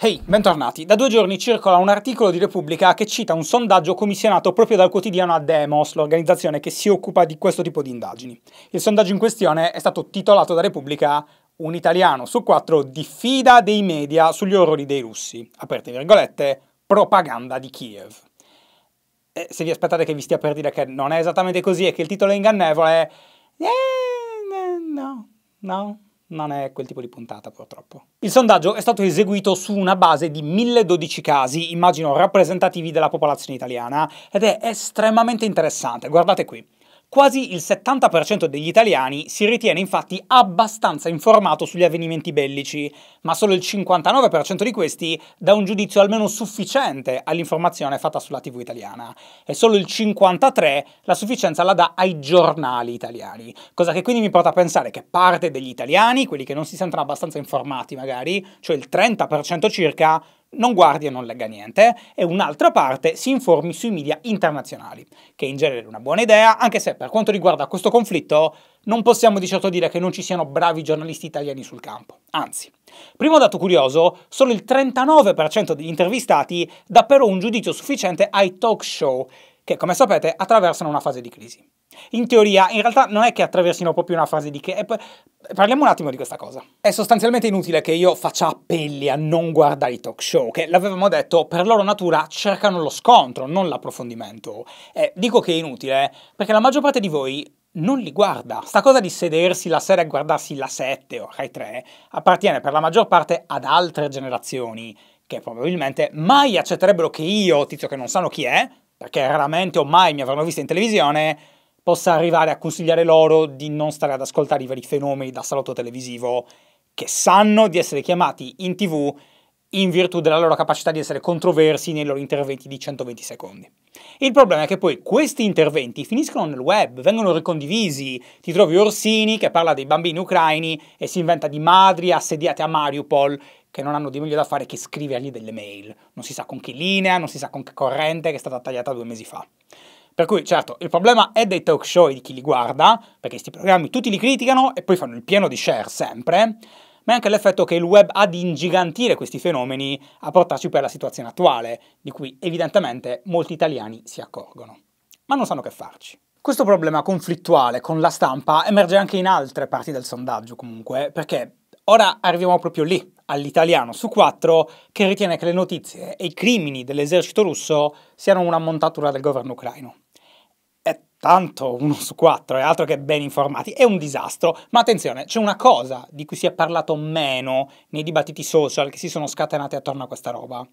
Hey, bentornati. Da due giorni circola un articolo di Repubblica che cita un sondaggio commissionato proprio dal quotidiano Ademos, l'organizzazione che si occupa di questo tipo di indagini. Il sondaggio in questione è stato titolato da Repubblica Un italiano su quattro diffida dei media sugli orrori dei russi, aperte virgolette, propaganda di Kiev. E eh, se vi aspettate che vi stia per dire che non è esattamente così e che il titolo è ingannevole, eh, eh no, no, non è quel tipo di puntata purtroppo. Il sondaggio è stato eseguito su una base di 1012 casi, immagino rappresentativi della popolazione italiana, ed è estremamente interessante, guardate qui. Quasi il 70% degli italiani si ritiene infatti abbastanza informato sugli avvenimenti bellici, ma solo il 59% di questi dà un giudizio almeno sufficiente all'informazione fatta sulla TV italiana e solo il 53% la sufficienza la dà ai giornali italiani, cosa che quindi mi porta a pensare che parte degli italiani, quelli che non si sentono abbastanza informati magari, cioè il 30% circa, non guardi e non legga niente, e un'altra parte si informi sui media internazionali, che in genere è una buona idea, anche se per quanto riguarda questo conflitto non possiamo di certo dire che non ci siano bravi giornalisti italiani sul campo. Anzi, primo dato curioso, solo il 39% degli intervistati dà però un giudizio sufficiente ai talk show, che come sapete attraversano una fase di crisi in teoria, in realtà non è che attraversino proprio una frase di che... Parliamo un attimo di questa cosa. È sostanzialmente inutile che io faccia appelli a non guardare i talk show, che l'avevamo detto, per loro natura cercano lo scontro, non l'approfondimento. Eh, dico che è inutile eh, perché la maggior parte di voi non li guarda. Sta cosa di sedersi la sera e guardarsi la 7 o Rai 3 appartiene per la maggior parte ad altre generazioni che probabilmente mai accetterebbero che io, tizio che non sanno chi è, perché raramente o mai mi avranno visto in televisione, possa arrivare a consigliare loro di non stare ad ascoltare i veri fenomeni da salotto televisivo che sanno di essere chiamati in tv in virtù della loro capacità di essere controversi nei loro interventi di 120 secondi. Il problema è che poi questi interventi finiscono nel web, vengono ricondivisi. Ti trovi Orsini che parla dei bambini ucraini e si inventa di madri assediate a Mariupol che non hanno di meglio da fare che scrivergli delle mail. Non si sa con che linea, non si sa con che corrente che è stata tagliata due mesi fa. Per cui, certo, il problema è dei talk show e di chi li guarda, perché questi programmi tutti li criticano e poi fanno il pieno di share sempre, ma è anche l'effetto che il web ha di ingigantire questi fenomeni a portarci per la situazione attuale, di cui evidentemente molti italiani si accorgono. Ma non sanno che farci. Questo problema conflittuale con la stampa emerge anche in altre parti del sondaggio comunque, perché ora arriviamo proprio lì, all'italiano su quattro che ritiene che le notizie e i crimini dell'esercito russo siano una montatura del governo ucraino tanto uno su quattro è altro che ben informati, è un disastro. Ma attenzione, c'è una cosa di cui si è parlato meno nei dibattiti social che si sono scatenati attorno a questa roba,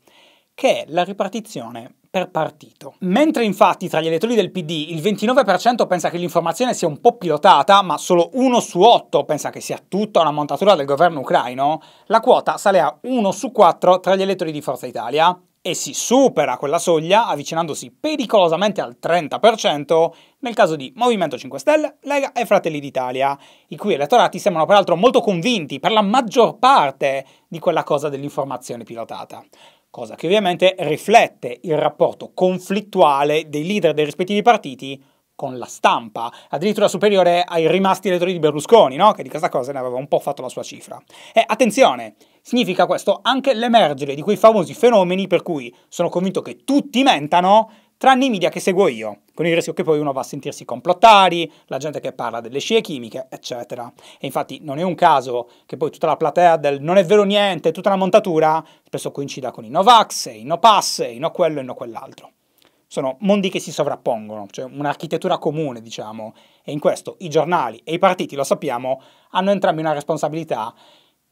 che è la ripartizione per partito. Mentre infatti tra gli elettori del PD il 29% pensa che l'informazione sia un po' pilotata, ma solo uno su 8 pensa che sia tutta una montatura del governo ucraino, la quota sale a 1 su 4 tra gli elettori di Forza Italia, e si supera quella soglia avvicinandosi pericolosamente al 30% nel caso di Movimento 5 Stelle, Lega e Fratelli d'Italia, i cui elettorati sembrano peraltro molto convinti per la maggior parte di quella cosa dell'informazione pilotata cosa che ovviamente riflette il rapporto conflittuale dei leader dei rispettivi partiti con la stampa, addirittura superiore ai rimasti elettori di Berlusconi, no? che di questa cosa ne aveva un po' fatto la sua cifra. E attenzione, Significa questo anche l'emergere di quei famosi fenomeni per cui sono convinto che tutti mentano, tranne i media che seguo io, con il rischio che poi uno va a sentirsi complottari, la gente che parla delle scie chimiche, eccetera. E infatti non è un caso che poi tutta la platea del non è vero niente, tutta la montatura, spesso coincida con i Novax, i no pass, i no quello e no quell'altro. Sono mondi che si sovrappongono, cioè un'architettura comune, diciamo, e in questo i giornali e i partiti, lo sappiamo, hanno entrambi una responsabilità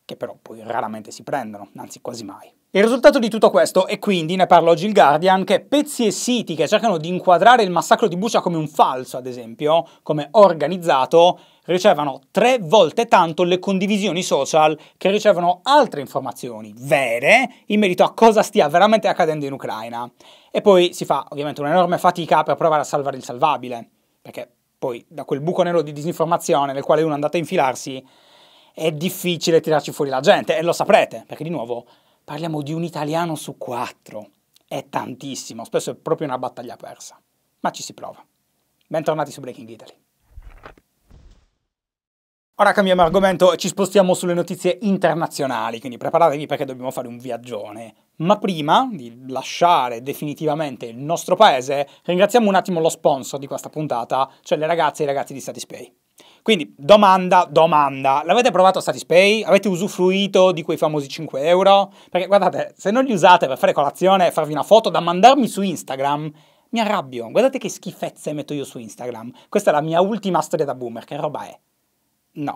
che però poi raramente si prendono, anzi quasi mai. Il risultato di tutto questo, e quindi ne parla oggi il Guardian, che pezzi e siti che cercano di inquadrare il massacro di Bucia come un falso, ad esempio, come organizzato, ricevono tre volte tanto le condivisioni social che ricevono altre informazioni vere in merito a cosa stia veramente accadendo in Ucraina. E poi si fa ovviamente un'enorme fatica per provare a salvare il salvabile, perché poi da quel buco nero di disinformazione nel quale uno è andato a infilarsi è difficile tirarci fuori la gente, e lo saprete, perché di nuovo parliamo di un italiano su quattro. È tantissimo, spesso è proprio una battaglia persa, ma ci si prova. Bentornati su Breaking Italy. Ora cambiamo argomento e ci spostiamo sulle notizie internazionali, quindi preparatevi perché dobbiamo fare un viaggione. Ma prima di lasciare definitivamente il nostro paese, ringraziamo un attimo lo sponsor di questa puntata, cioè le ragazze e i ragazzi di Satispay. Quindi domanda, domanda, l'avete provato a Satispay? Avete usufruito di quei famosi 5 euro? Perché guardate, se non li usate per fare colazione e farvi una foto da mandarmi su Instagram, mi arrabbio. Guardate che schifezze metto io su Instagram. Questa è la mia ultima storia da boomer, che roba è? No.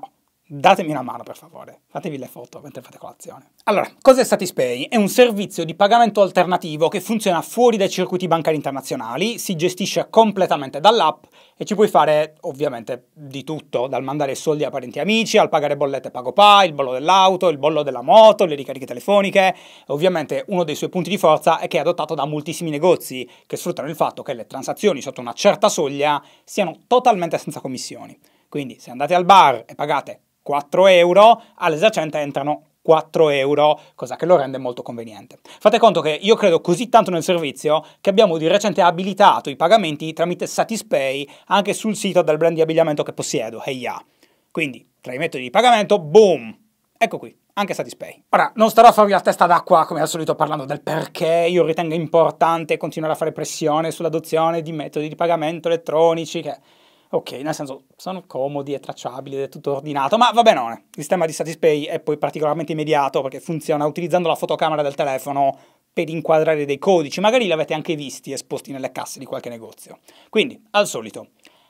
Datemi una mano per favore, fatevi le foto mentre fate colazione. Allora, cos'è Satispay? È un servizio di pagamento alternativo che funziona fuori dai circuiti bancari internazionali, si gestisce completamente dall'app e ci puoi fare ovviamente di tutto, dal mandare soldi a parenti e amici, al pagare bollette PagoPay, il bollo dell'auto, il bollo della moto, le ricariche telefoniche. Ovviamente uno dei suoi punti di forza è che è adottato da moltissimi negozi che sfruttano il fatto che le transazioni sotto una certa soglia siano totalmente senza commissioni. Quindi se andate al bar e pagate 4 euro, all'esercente entrano 4 euro, cosa che lo rende molto conveniente. Fate conto che io credo così tanto nel servizio che abbiamo di recente abilitato i pagamenti tramite Satispay anche sul sito del brand di abbigliamento che possiedo, Heya. Ah. Quindi, tra i metodi di pagamento, boom! Ecco qui, anche Satispay. Ora, non starò a farvi la testa d'acqua come al solito parlando del perché io ritengo importante continuare a fare pressione sull'adozione di metodi di pagamento elettronici che Ok, nel senso, sono comodi, è tracciabile, è tutto ordinato, ma va bene, Il sistema di Satispay è poi particolarmente immediato perché funziona utilizzando la fotocamera del telefono per inquadrare dei codici, magari li avete anche visti esposti nelle casse di qualche negozio. Quindi, al solito,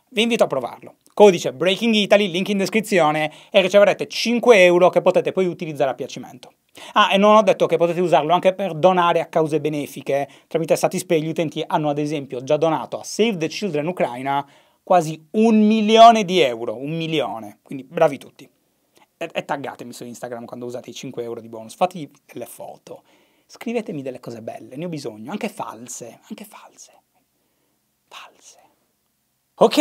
vi invito a provarlo. Codice Breaking Italy, link in descrizione, e riceverete 5 euro che potete poi utilizzare a piacimento. Ah, e non ho detto che potete usarlo anche per donare a cause benefiche. Tramite Satispay gli utenti hanno ad esempio già donato a Save the Children Ucraina quasi un milione di euro, un milione, quindi bravi tutti. E, e taggatemi su Instagram quando usate i 5 euro di bonus, fate delle foto, scrivetemi delle cose belle, ne ho bisogno, anche false, anche false, false. Ok,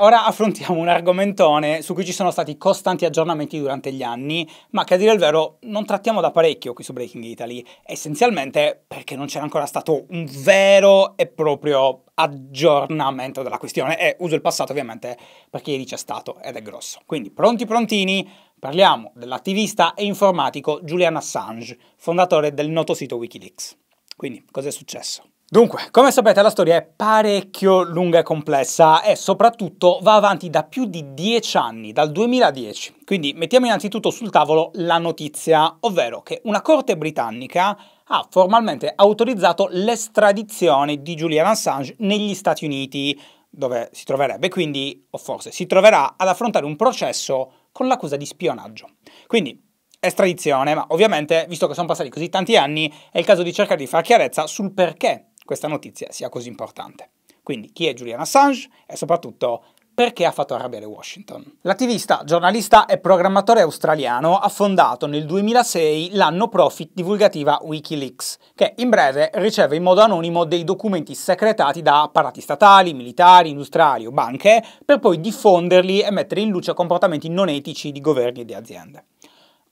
ora affrontiamo un argomentone su cui ci sono stati costanti aggiornamenti durante gli anni, ma che a dire il vero non trattiamo da parecchio qui su Breaking Italy, essenzialmente perché non c'era ancora stato un vero e proprio aggiornamento della questione e uso il passato ovviamente perché ieri c'è stato ed è grosso. Quindi pronti prontini, parliamo dell'attivista e informatico Julian Assange, fondatore del noto sito Wikileaks. Quindi, cos'è successo? Dunque, come sapete la storia è parecchio lunga e complessa e soprattutto va avanti da più di 10 anni, dal 2010. Quindi mettiamo innanzitutto sul tavolo la notizia, ovvero che una corte britannica ha formalmente autorizzato l'estradizione di Julian Assange negli Stati Uniti, dove si troverebbe quindi, o forse si troverà, ad affrontare un processo con l'accusa di spionaggio. Quindi estradizione, ma ovviamente, visto che sono passati così tanti anni, è il caso di cercare di far chiarezza sul perché questa notizia sia così importante. Quindi chi è Julian Assange e soprattutto perché ha fatto arrabbiare Washington. L'attivista, giornalista e programmatore australiano ha fondato nel 2006 la no profit divulgativa Wikileaks, che in breve riceve in modo anonimo dei documenti secretati da apparati statali, militari, industriali o banche, per poi diffonderli e mettere in luce comportamenti non etici di governi e di aziende.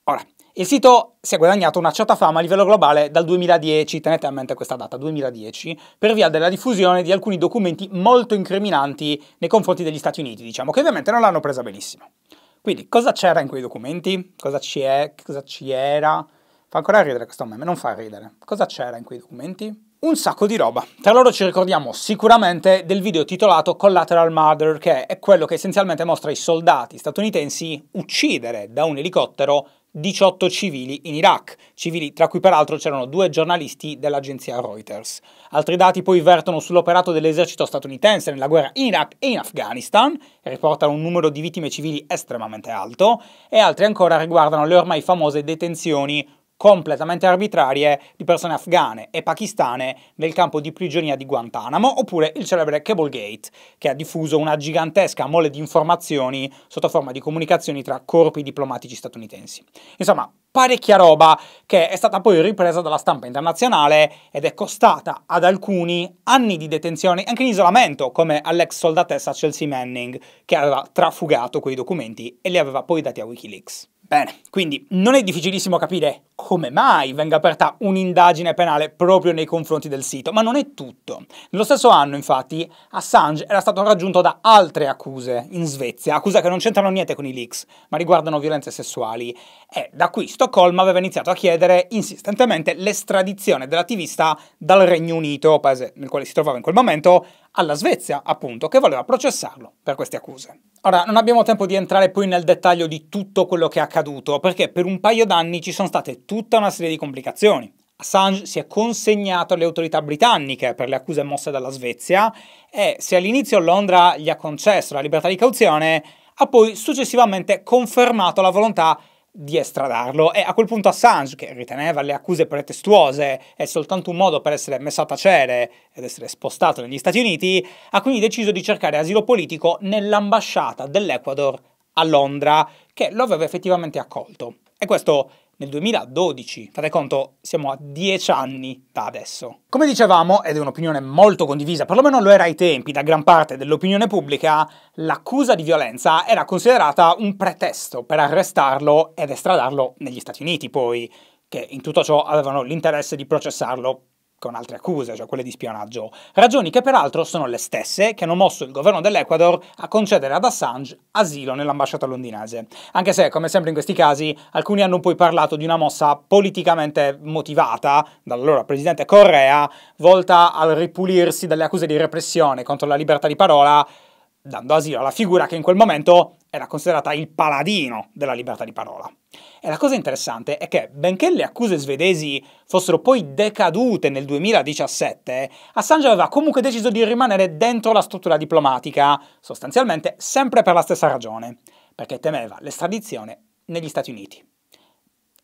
Ora, il sito si è guadagnato una certa fama a livello globale dal 2010, tenete a mente questa data, 2010, per via della diffusione di alcuni documenti molto incriminanti nei confronti degli Stati Uniti, diciamo, che ovviamente non l'hanno presa benissimo. Quindi, cosa c'era in quei documenti? Cosa, ci è, cosa ci era? Fa ancora ridere questo meme, non fa ridere. Cosa c'era in quei documenti? un sacco di roba. Tra loro ci ricordiamo sicuramente del video titolato Collateral Murder, che è quello che essenzialmente mostra i soldati statunitensi uccidere da un elicottero 18 civili in Iraq, civili tra cui peraltro c'erano due giornalisti dell'agenzia Reuters. Altri dati poi vertono sull'operato dell'esercito statunitense nella guerra in Iraq e in Afghanistan, e riportano un numero di vittime civili estremamente alto, e altri ancora riguardano le ormai famose detenzioni completamente arbitrarie di persone afghane e pakistane nel campo di prigionia di Guantanamo, oppure il celebre Cablegate, che ha diffuso una gigantesca mole di informazioni sotto forma di comunicazioni tra corpi diplomatici statunitensi. Insomma, parecchia roba che è stata poi ripresa dalla stampa internazionale ed è costata ad alcuni anni di detenzione anche in isolamento, come all'ex soldatessa Chelsea Manning, che aveva trafugato quei documenti e li aveva poi dati a Wikileaks. Bene, quindi non è difficilissimo capire come mai venga aperta un'indagine penale proprio nei confronti del sito, ma non è tutto. Nello stesso anno, infatti, Assange era stato raggiunto da altre accuse in Svezia, accuse che non c'entrano niente con i leaks, ma riguardano violenze sessuali, e da qui Stoccolma aveva iniziato a chiedere insistentemente l'estradizione dell'attivista dal Regno Unito, paese nel quale si trovava in quel momento, alla Svezia, appunto, che voleva processarlo per queste accuse. Ora, non abbiamo tempo di entrare poi nel dettaglio di tutto quello che è accaduto, perché per un paio d'anni ci sono state tutta una serie di complicazioni. Assange si è consegnato alle autorità britanniche per le accuse mosse dalla Svezia e se all'inizio Londra gli ha concesso la libertà di cauzione, ha poi successivamente confermato la volontà di estradarlo e a quel punto Assange, che riteneva le accuse pretestuose e soltanto un modo per essere messo a tacere ed essere spostato negli Stati Uniti, ha quindi deciso di cercare asilo politico nell'ambasciata dell'Ecuador a Londra, che lo aveva effettivamente accolto. E questo nel 2012. Fate conto, siamo a 10 anni da adesso. Come dicevamo, ed è un'opinione molto condivisa, perlomeno lo era ai tempi da gran parte dell'opinione pubblica, l'accusa di violenza era considerata un pretesto per arrestarlo ed estradarlo negli Stati Uniti poi, che in tutto ciò avevano l'interesse di processarlo con altre accuse, cioè quelle di spionaggio, ragioni che peraltro sono le stesse che hanno mosso il governo dell'Ecuador a concedere ad Assange asilo nell'ambasciata londinese, anche se, come sempre in questi casi, alcuni hanno poi parlato di una mossa politicamente motivata dall'allora presidente Correa, volta al ripulirsi dalle accuse di repressione contro la libertà di parola dando asilo alla figura che in quel momento era considerata il paladino della libertà di parola. E la cosa interessante è che, benché le accuse svedesi fossero poi decadute nel 2017, Assange aveva comunque deciso di rimanere dentro la struttura diplomatica, sostanzialmente sempre per la stessa ragione, perché temeva l'estradizione negli Stati Uniti.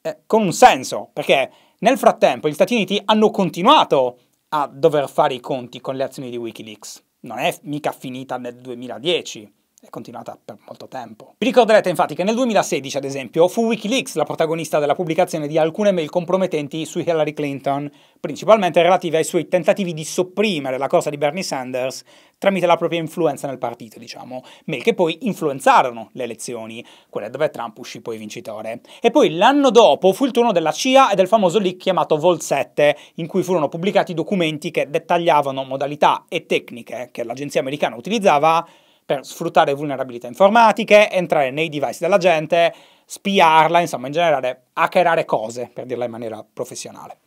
Eh, con un senso, perché nel frattempo gli Stati Uniti hanno continuato a dover fare i conti con le azioni di Wikileaks non è mica finita nel 2010, è continuata per molto tempo. Vi ricorderete infatti che nel 2016, ad esempio, fu Wikileaks la protagonista della pubblicazione di alcune mail compromettenti su Hillary Clinton, principalmente relative ai suoi tentativi di sopprimere la corsa di Bernie Sanders tramite la propria influenza nel partito, diciamo, mail che poi influenzarono le elezioni, quelle dove Trump uscì poi vincitore. E poi l'anno dopo fu il turno della CIA e del famoso leak chiamato Vol 7, in cui furono pubblicati documenti che dettagliavano modalità e tecniche che l'agenzia americana utilizzava per sfruttare vulnerabilità informatiche, entrare nei device della gente, spiarla, insomma in generale hackerare cose, per dirla in maniera professionale.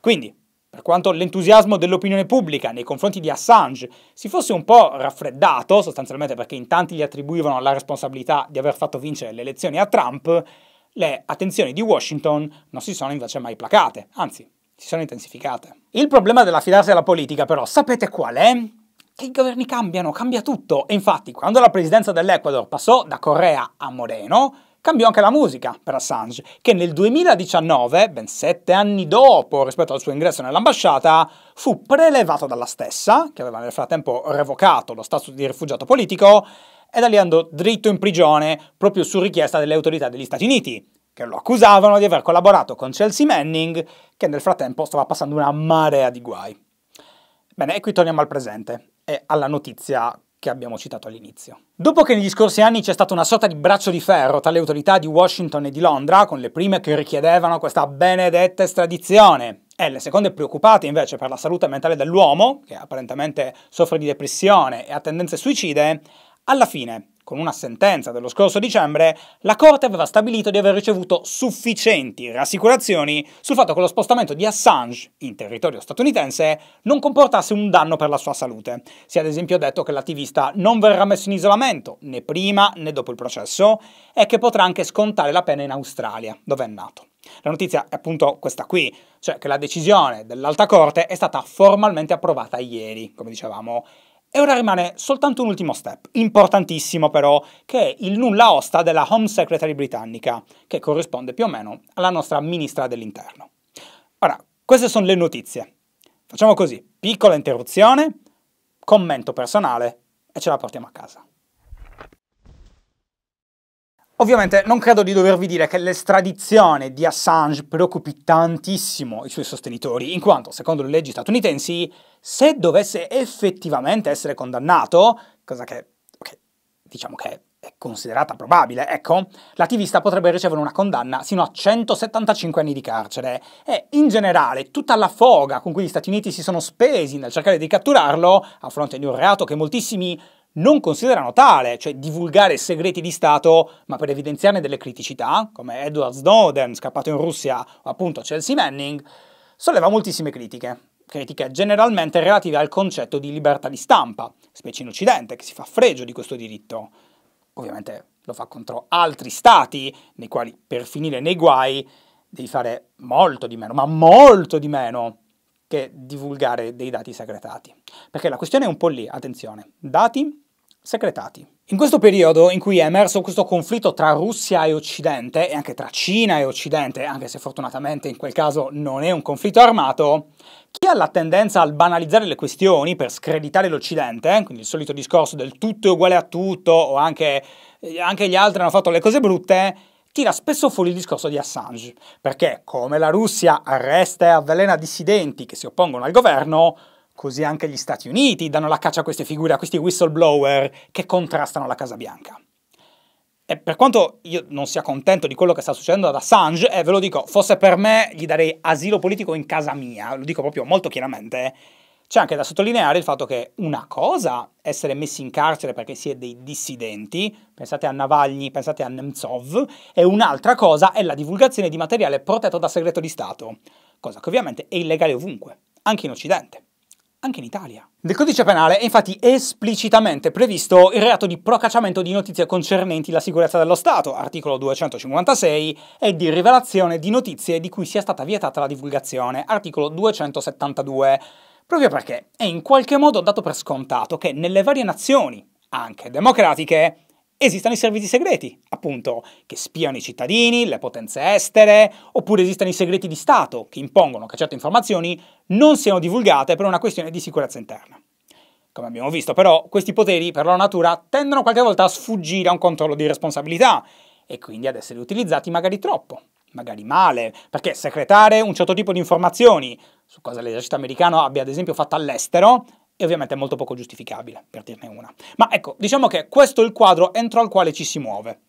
Quindi, per quanto l'entusiasmo dell'opinione pubblica nei confronti di Assange si fosse un po' raffreddato, sostanzialmente perché in tanti gli attribuivano la responsabilità di aver fatto vincere le elezioni a Trump, le attenzioni di Washington non si sono invece mai placate, anzi, si sono intensificate. Il problema dell'affidarsi alla politica, però, sapete qual è? che i governi cambiano, cambia tutto. E infatti, quando la presidenza dell'Ecuador passò da Correa a Moreno, cambiò anche la musica per Assange, che nel 2019, ben sette anni dopo rispetto al suo ingresso nell'ambasciata, fu prelevato dalla stessa, che aveva nel frattempo revocato lo status di rifugiato politico, e da lì andò dritto in prigione proprio su richiesta delle autorità degli Stati Uniti, che lo accusavano di aver collaborato con Chelsea Manning, che nel frattempo stava passando una marea di guai. Bene, e qui torniamo al presente è alla notizia che abbiamo citato all'inizio. Dopo che negli scorsi anni c'è stato una sorta di braccio di ferro tra le autorità di Washington e di Londra, con le prime che richiedevano questa benedetta estradizione, e le seconde preoccupate invece per la salute mentale dell'uomo, che apparentemente soffre di depressione e ha tendenze suicide, alla fine con una sentenza dello scorso dicembre, la Corte aveva stabilito di aver ricevuto sufficienti rassicurazioni sul fatto che lo spostamento di Assange in territorio statunitense non comportasse un danno per la sua salute. Si è ad esempio detto che l'attivista non verrà messo in isolamento né prima né dopo il processo e che potrà anche scontare la pena in Australia, dove è nato. La notizia è appunto questa qui, cioè che la decisione dell'Alta Corte è stata formalmente approvata ieri, come dicevamo, e ora rimane soltanto un ultimo step, importantissimo però, che è il nulla osta della Home Secretary britannica, che corrisponde più o meno alla nostra ministra dell'interno. Ora, queste sono le notizie. Facciamo così, piccola interruzione, commento personale e ce la portiamo a casa. Ovviamente non credo di dovervi dire che l'estradizione di Assange preoccupi tantissimo i suoi sostenitori, in quanto, secondo le leggi statunitensi, se dovesse effettivamente essere condannato, cosa che okay, diciamo che è considerata probabile, ecco, l'attivista potrebbe ricevere una condanna sino a 175 anni di carcere e in generale tutta la foga con cui gli Stati Uniti si sono spesi nel cercare di catturarlo, a fronte di un reato che moltissimi non considerano tale, cioè divulgare segreti di Stato, ma per evidenziarne delle criticità, come Edward Snowden, scappato in Russia, o appunto Chelsea Manning, solleva moltissime critiche, critiche generalmente relative al concetto di libertà di stampa, specie in Occidente, che si fa fregio di questo diritto. Ovviamente lo fa contro altri stati, nei quali per finire nei guai devi fare molto di meno, ma molto di meno che divulgare dei dati segretati. Perché la questione è un po' lì, attenzione, dati secretati. In questo periodo in cui è emerso questo conflitto tra Russia e Occidente, e anche tra Cina e Occidente, anche se fortunatamente in quel caso non è un conflitto armato, chi ha la tendenza al banalizzare le questioni per screditare l'Occidente, quindi il solito discorso del tutto è uguale a tutto, o anche, eh, anche gli altri hanno fatto le cose brutte, tira spesso fuori il discorso di Assange, perché come la Russia arresta e avvelena dissidenti che si oppongono al governo, Così anche gli Stati Uniti danno la caccia a queste figure, a questi whistleblower che contrastano la Casa Bianca. E per quanto io non sia contento di quello che sta succedendo ad Assange, eh, ve lo dico, fosse per me gli darei asilo politico in casa mia, lo dico proprio molto chiaramente, eh. c'è anche da sottolineare il fatto che una cosa essere messi in carcere perché si è dei dissidenti, pensate a Navalny, pensate a Nemtsov, e un'altra cosa è la divulgazione di materiale protetto da segreto di Stato, cosa che ovviamente è illegale ovunque, anche in Occidente anche in Italia. Nel codice penale è infatti esplicitamente previsto il reato di procacciamento di notizie concernenti la sicurezza dello Stato, articolo 256, e di rivelazione di notizie di cui sia stata vietata la divulgazione, articolo 272, proprio perché è in qualche modo dato per scontato che nelle varie nazioni, anche democratiche, Esistono i servizi segreti, appunto, che spiano i cittadini, le potenze estere, oppure esistono i segreti di Stato, che impongono che certe informazioni non siano divulgate per una questione di sicurezza interna. Come abbiamo visto però, questi poteri, per loro natura, tendono qualche volta a sfuggire a un controllo di responsabilità e quindi ad essere utilizzati magari troppo, magari male, perché secretare un certo tipo di informazioni, su cosa l'esercito americano abbia ad esempio fatto all'estero, e ovviamente è molto poco giustificabile, per dirne una. Ma ecco, diciamo che questo è il quadro entro al quale ci si muove.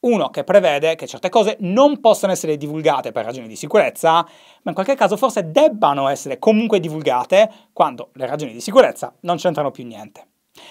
Uno che prevede che certe cose non possano essere divulgate per ragioni di sicurezza, ma in qualche caso forse debbano essere comunque divulgate quando le ragioni di sicurezza non c'entrano più niente.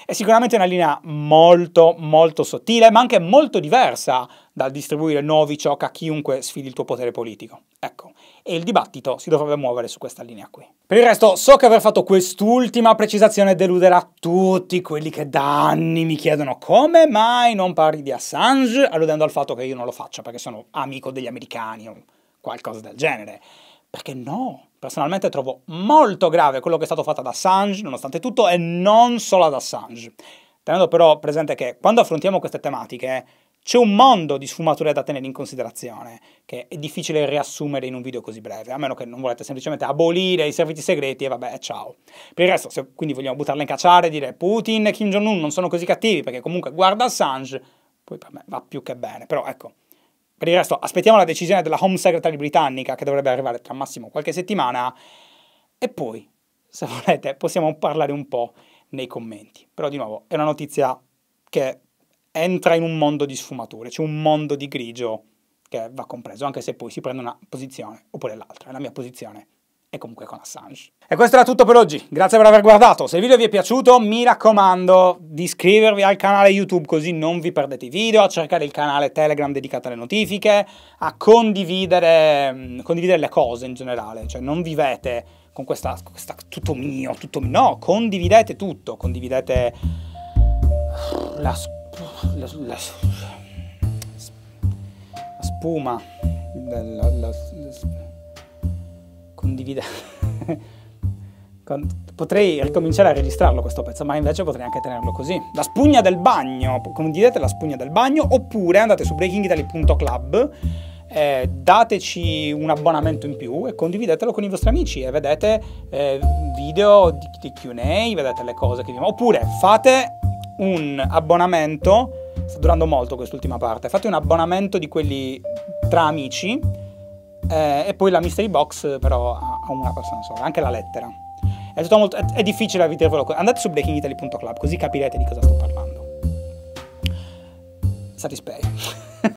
È sicuramente una linea molto molto sottile, ma anche molto diversa dal distribuire novi choc a chiunque sfidi il tuo potere politico. Ecco, e il dibattito si dovrebbe muovere su questa linea qui. Per il resto, so che aver fatto quest'ultima precisazione deluderà tutti quelli che da anni mi chiedono come mai non parli di Assange, alludendo al fatto che io non lo faccio perché sono amico degli americani o qualcosa del genere. Perché no? Personalmente trovo molto grave quello che è stato fatto ad Assange, nonostante tutto, e non solo ad Assange. Tenendo però presente che quando affrontiamo queste tematiche c'è un mondo di sfumature da tenere in considerazione, che è difficile riassumere in un video così breve, a meno che non volete semplicemente abolire i servizi segreti e vabbè, ciao. Per il resto, se quindi vogliamo buttarla in cacciare e dire Putin e Kim Jong-un non sono così cattivi, perché comunque guarda Assange, poi per me va più che bene. Però ecco, per il resto aspettiamo la decisione della Home Secretary britannica, che dovrebbe arrivare tra massimo qualche settimana, e poi, se volete, possiamo parlare un po' nei commenti. Però di nuovo, è una notizia che entra in un mondo di sfumature, c'è un mondo di grigio che va compreso, anche se poi si prende una posizione oppure l'altra, e la mia posizione è comunque con Assange. E questo era tutto per oggi, grazie per aver guardato, se il video vi è piaciuto mi raccomando di iscrivervi al canale YouTube così non vi perdete i video, a cercare il canale Telegram dedicato alle notifiche, a condividere, condividere le cose in generale, cioè non vivete con questa, questa tutto mio, tutto mio, no, condividete tutto, condividete la scuola, la, la, la spuma, la, la condivida. potrei ricominciare a registrarlo questo pezzo, ma invece potrei anche tenerlo così. La spugna del bagno, condividete la spugna del bagno, oppure andate su breakingitaly.club, eh, dateci un abbonamento in più e condividetelo con i vostri amici e vedete eh, video di, di QA, vedete le cose che vi... Oppure fate un abbonamento, sta durando molto quest'ultima parte, fate un abbonamento di quelli tra amici eh, e poi la mystery box però a una persona sola, anche la lettera. È, molto, è, è difficile evitarvelo. Andate su breakingitaly.club così capirete di cosa sto parlando. Satisfei.